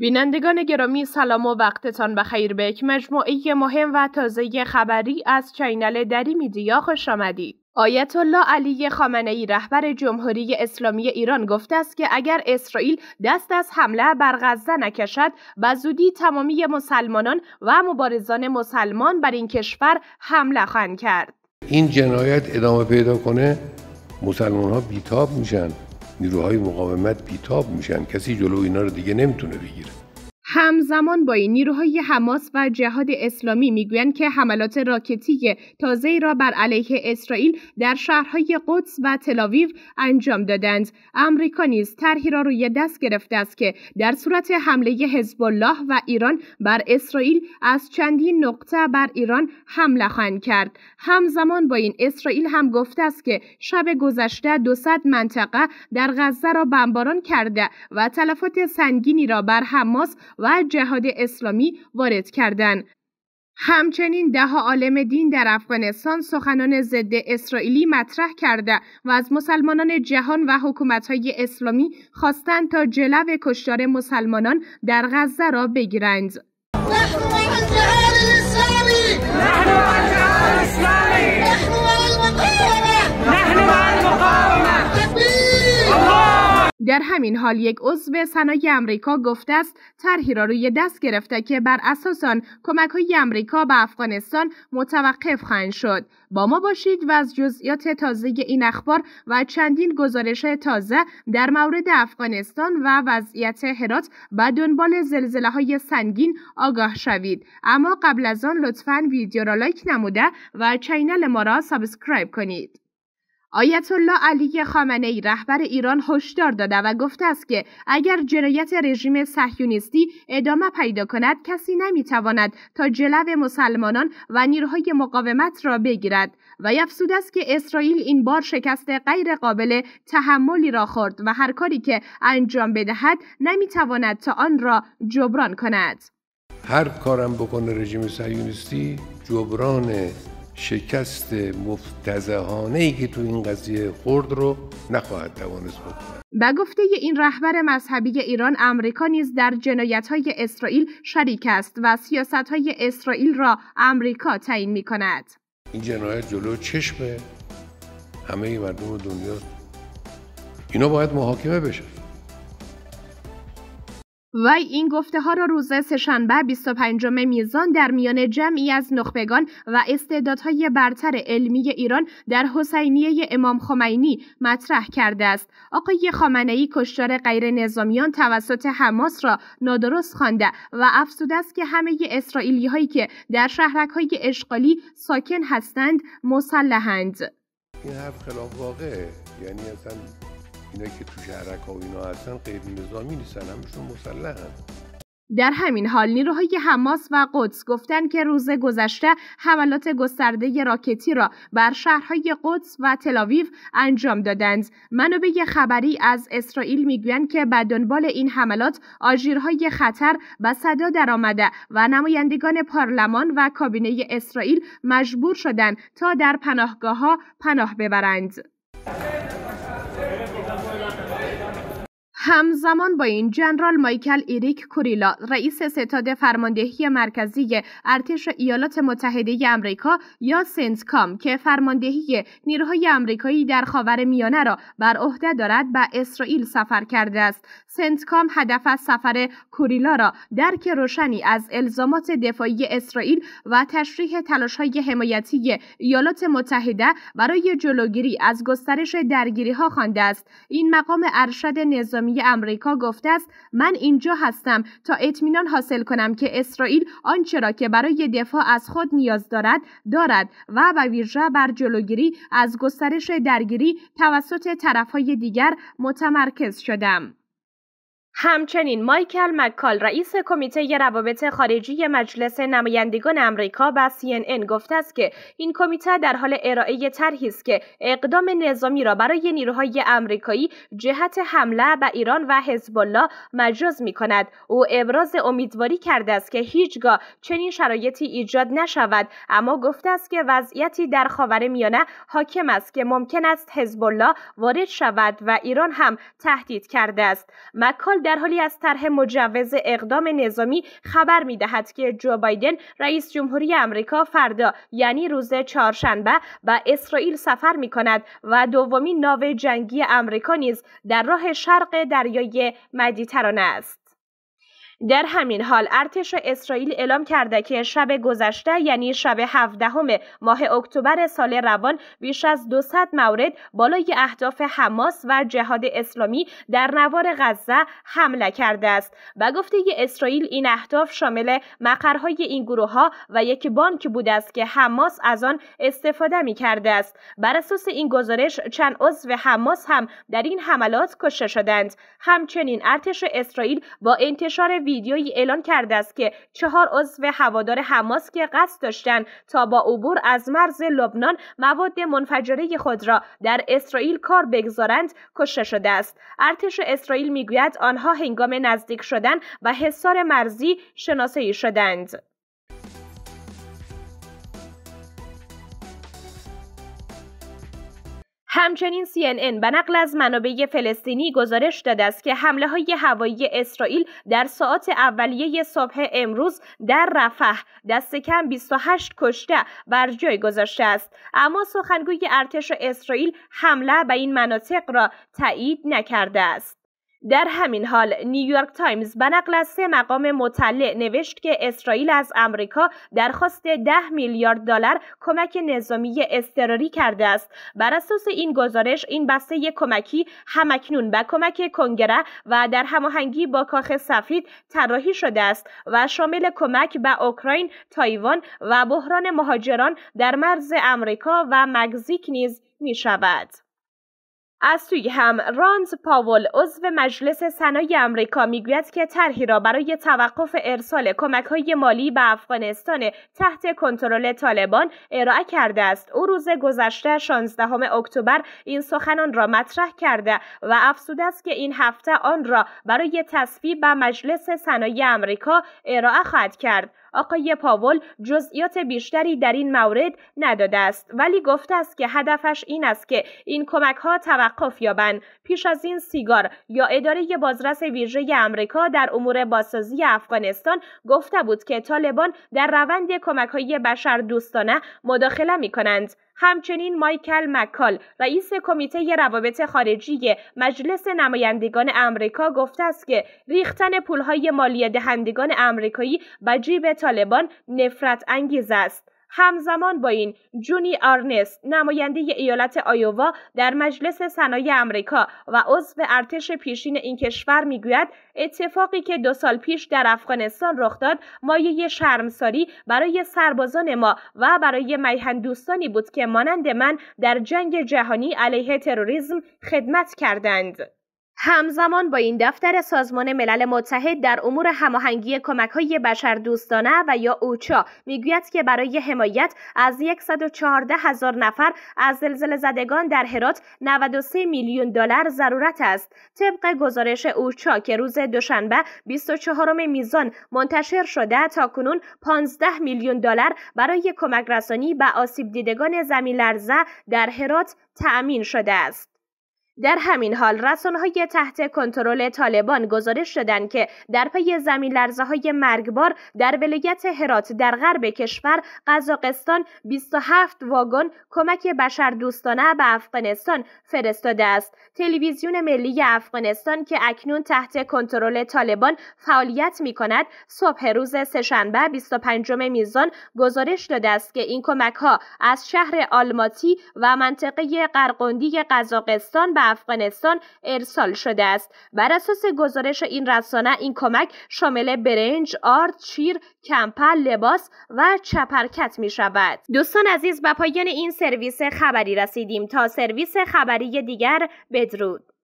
بینندگان گرامی سلام و وقتتان بخیر به یک مجموعه مهم و تازه خبری از چینل دری میدیا خوش آمدید. آیت الله علی خامنه ای رهبر جمهوری اسلامی ایران گفته است که اگر اسرائیل دست از حمله بر غزه نکشد و تمامی مسلمانان و مبارزان مسلمان بر این کشور حمله خواهند کرد. این جنایت ادامه پیدا کنه مسلمان ها بیتاب میشن نیروهای مقاومت بیتاب میشن کسی جلو اینا رو دیگه نمیتونه بگیره همزمان با این نیروهای حماس و جهاد اسلامی میگویند که حملات راکتی تازه را بر علیه اسرائیل در شهرهای قدس و تلاویو انجام دادند امریکا نیز طرحی را روی دست گرفته است که در صورت حمله حزب الله و ایران بر اسرائیل از چندین نقطه بر ایران حمله خواهند کرد همزمان با این اسرائیل هم گفته است که شب گذشته 200 منطقه در غزه را بمباران کرده و تلفات سنگینی را بر حماس و جهاد اسلامی وارد کردند. همچنین ده عالم دین در افغانستان سخنان ضد اسرائیلی مطرح کرده و از مسلمانان جهان و حکومتهای اسلامی خواستند تا جلو کشتار مسلمانان در غزه را بگیرند. در همین حال یک عضو سنای امریکا گفته است طرحی را روی دست گرفته که بر اساس آن کمک های امریکا به افغانستان متوقف خواهند شد با ما باشید و از جزئیات تازه این اخبار و چندین گزارش تازه در مورد افغانستان و وضعیت هرات و دنبال زلزله های سنگین آگاه شوید اما قبل از آن لطفا ویدیو را لایک نموده و چینل ما را سابسکرایب کنید آیت الله علی خامنه ای رهبر ایران هشدار داده و گفته است که اگر جنایت رژیم صهیونیستی ادامه پیدا کند کسی نمیتواند تا جلو مسلمانان و نیروهای مقاومت را بگیرد و افزود است که اسرائیل این بار شکست غیر قابل تحملی را خورد و هر کاری که انجام بدهد نمیتواند تا آن را جبران کند هر کارم بکنه رژیم صهیونیستی جبران شکست مفتزهانه ای که تو این قضیه خورد رو نخواهد توانست بکنه به گفته این رهبر مذهبی ایران امریکا نیز در جنایت های اسرائیل شریک است و سیاست های اسرائیل را امریکا تعیین می کند این جنایت جلو چشم همه مردم دنیا اینا باید محاکمه بشه وی این گفته ها را روز سهشنبه 25 میزان در میان جمعی از نخبگان و استعدادهای برتر علمی ایران در حسینیه امام خمینی مطرح کرده است. آقای خامنه ای کشتار غیر نظامیان توسط حماس را نادرست خوانده و افزوده است که همه اسرائیلی هایی که در شهرک های اشغالی ساکن هستند مسلحند. این حرف خلاف واقعه یعنی اصلا اینا که تو ها و اینا هستن غیر نظامی نیستن همشون در همین حال نیروهای حماس و قدس گفتند که روز گذشته حملات گسترده راکتی را بر شهرهای قدس و تلاویو انجام دادند. منابع خبری از اسرائیل میگویند که به دنبال این حملات آژیرهای خطر به صدا درآمده و نمایندگان پارلمان و کابینه اسرائیل مجبور شدند تا در پناهگاه ها پناه ببرند. Gracias. همزمان با این جنرال مایکل ایریک کوریلا رئیس ستاد فرماندهی مرکزی ارتش ایالات متحده آمریکا یا سنتکام که فرماندهی نیروهای آمریکایی در خاور میانه را بر عهده دارد به اسرائیل سفر کرده است سنتکام هدف از سفر کوریلا را درک روشنی از الزامات دفاعی اسرائیل و تشریح تلاشهای حمایتی ایالات متحده برای جلوگیری از گسترش درگیری ها خوانده است این مقام ارشد نظامی امریکا گفته است من اینجا هستم تا اطمینان حاصل کنم که اسرائیل آنچه را که برای دفاع از خود نیاز دارد دارد و به ویژه بر جلوگیری از گسترش درگیری توسط طرفهای دیگر متمرکز شدم همچنین مایکل مکال رئیس کمیته روابط خارجی مجلس نمایندگان امریکا و CNN گفته است که این کمیته در حال ارائه طرحی است که اقدام نظامی را برای نیروهای امریکایی جهت حمله به ایران و حزب الله مجاز می کند او ابراز امیدواری کرده است که هیچگاه چنین شرایطی ایجاد نشود اما گفته است که وضعیتی در خاور میانه حاکم است که ممکن است حزب الله وارد شود و ایران هم تهدید کرده است مکال در حالی از طرح مجوز اقدام نظامی خبر می دهد که جو بایدن رئیس جمهوری آمریکا فردا یعنی روز چهارشنبه به اسرائیل سفر می کند و دومین ناو جنگی آمریکا نیز در راه شرق دریای مدیترانه است در همین حال ارتش اسرائیل اعلام کرده که شب گذشته یعنی شب 17 ماه اکتبر سال روان بیش از 200 مورد بالای اهداف حماس و جهاد اسلامی در نوار غزه حمله کرده است و گفته اسرائیل این اهداف شامل مقرهای این گروه ها و یک بانک بوده است که حماس از آن استفاده می کرده است بر اساس این گزارش چند عضو حماس هم در این حملات کشته شدند همچنین ارتش اسرائیل با انتشار ویدیویی اعلان کرده است که چهار عضو هوادار حماس که قصد داشتند تا با عبور از مرز لبنان مواد منفجره خود را در اسرائیل کار بگذارند کشته شده است ارتش اسرائیل میگوید آنها هنگام نزدیک شدن و حصار مرزی شناسایی شدند همچنین CNN به نقل از منابع فلسطینی گزارش داده است که حمله های هوایی اسرائیل در ساعات اولیه صبح امروز در رفح دست کم 28 کشته بر جای گذاشته است اما سخنگوی ارتش اسرائیل حمله به این مناطق را تایید نکرده است در همین حال نیویورک تایمز به نقل از سه مقام مطلع نوشت که اسرائیل از امریکا درخواست ده میلیارد دلار کمک نظامی اضطراری کرده است بر اساس این گزارش این بسته کمکی همکنون به کمک کنگره و در هماهنگی با کاخ سفید طراحی شده است و شامل کمک به اوکراین تایوان و بحران مهاجران در مرز امریکا و مگزیک نیز می شود. از سوی هم رانز پاول عضو مجلس سنای آمریکا میگوید که طرحی را برای توقف ارسال کمک های مالی به افغانستان تحت کنترل طالبان ارائه کرده است او روز گذشته 16 اکتبر این سخنان را مطرح کرده و افزوده است که این هفته آن را برای تصویب به مجلس سنای آمریکا ارائه خواهد کرد آقای پاول جزئیات بیشتری در این مورد نداده است ولی گفته است که هدفش این است که این کمک ها توقف یابند پیش از این سیگار یا اداره بازرس ویژه آمریکا در امور بازسازی افغانستان گفته بود که طالبان در روند کمک های بشر دوستانه مداخله می کنند همچنین مایکل مکال رئیس کمیته روابط خارجی مجلس نمایندگان امریکا گفته است که ریختن پولهای مالی دهندگان امریکایی به جیب طالبان نفرت انگیز است همزمان با این جونی آرنس نماینده ایالت آیووا در مجلس سنای آمریکا و عضو ارتش پیشین این کشور میگوید اتفاقی که دو سال پیش در افغانستان رخ داد مایه شرمساری برای سربازان ما و برای میهن دوستانی بود که مانند من در جنگ جهانی علیه تروریسم خدمت کردند همزمان با این دفتر سازمان ملل متحد در امور هماهنگی کمک‌های بشردوستانه و یا اوچا میگوید که برای حمایت از 114 هزار نفر از زلزله زدگان در هرات 93 میلیون دلار ضرورت است. طبق گزارش اوچا که روز دوشنبه 24 میزان منتشر شده تا کنون 15 میلیون دلار برای کمک رسانی به آسیب دیدگان زمین لرزه در هرات تأمین شده است. در همین حال رسانه‌های تحت کنترل طالبان گزارش دادند که در پی زمین لرزه های مرگبار در ولایت هرات در غرب کشور قزاقستان 27 واگن کمک دوستانه به افغانستان فرستاده است تلویزیون ملی افغانستان که اکنون تحت کنترل طالبان فعالیت می کند صبح روز سهشنبه 25 میزان گزارش داده است که این کمک ها از شهر آلماتی و منطقه قرقندی قزاقستان به افغانستان ارسال شده است بر اساس گزارش این رسانه این کمک شامل برنج آرد چیر کمپل لباس و چپرکت می شود دوستان عزیز به پایان این سرویس خبری رسیدیم تا سرویس خبری دیگر بدرود